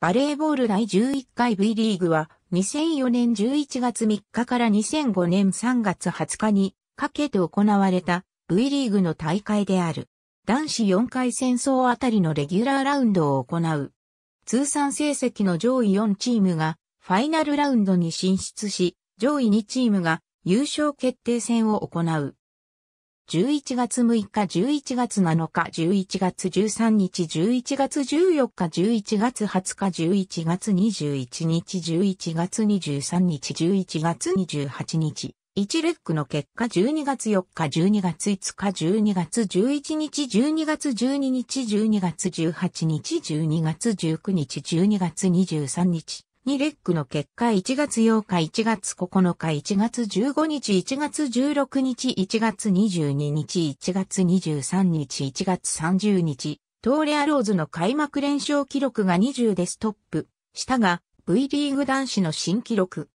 バレーボール第11回 V リーグは2004年11月3日から2005年3月20日にかけて行われた V リーグの大会である。男子4回戦争あたりのレギュラーラウンドを行う。通算成績の上位4チームがファイナルラウンドに進出し、上位2チームが優勝決定戦を行う。11月6日、11月7日、11月13日、11月14日、11月20日、11月21日、11月23日、11月28日。1レックの結果12月4日、12月5日、12月11日、12月12日、12月18日、12月19日、12月23日。ニレックの結果1月8日1月9日1月15日1月16日1月22日1月23日1月30日トーレアローズの開幕連勝記録が20でストップしたが V リーグ男子の新記録。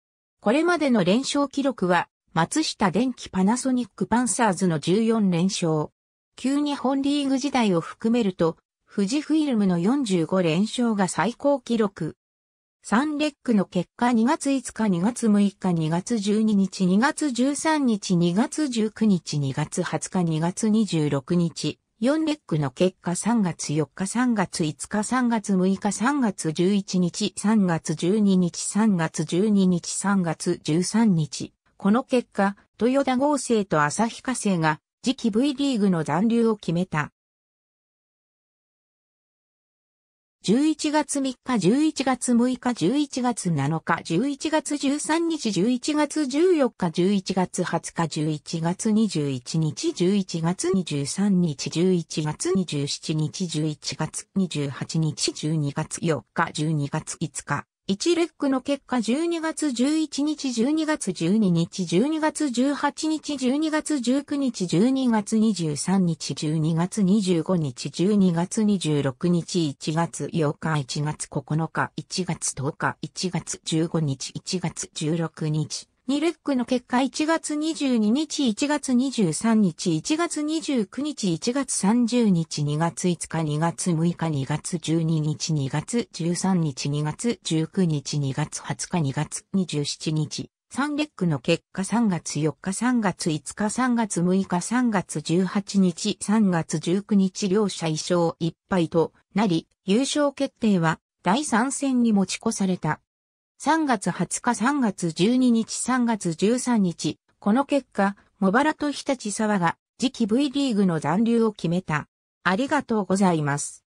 これまでの連勝記録は松下電機パナソニックパンサーズの14連勝。旧日本リーグ時代を含めると富士フイルムの45連勝が最高記録。三レックの結果2月5日2月6日2月12日2月13日2月19日2月20日2月26日4レックの結果3月4日3月5日3月6日3月11日3月12日3月12日3月13日この結果、豊田合成と旭化成が次期 V リーグの残留を決めた。11月3日、11月6日、11月7日、11月13日、11月14日、11月20日、11月21日、11月23日、11月27日、11月28日、12月4日、12月5日。1レックの結果12月11日12月12日12月18日12月19日12月23日12月25日12月26日1月8日1月9日1月10日1月15日1月16日ニルックの結果1月22日、1月23日、1月29日、1月30日、2月5日、2月6日、2月12日、2月13日、2月19日、2月20日、2月27日。3レックの結果3月4日3月5日3月6日3月18日3月19日両者一勝1敗となり、優勝決定は第3戦に持ち越された。3月20日3月12日3月13日、この結果、茂原と日立沢が次期 V リーグの残留を決めた。ありがとうございます。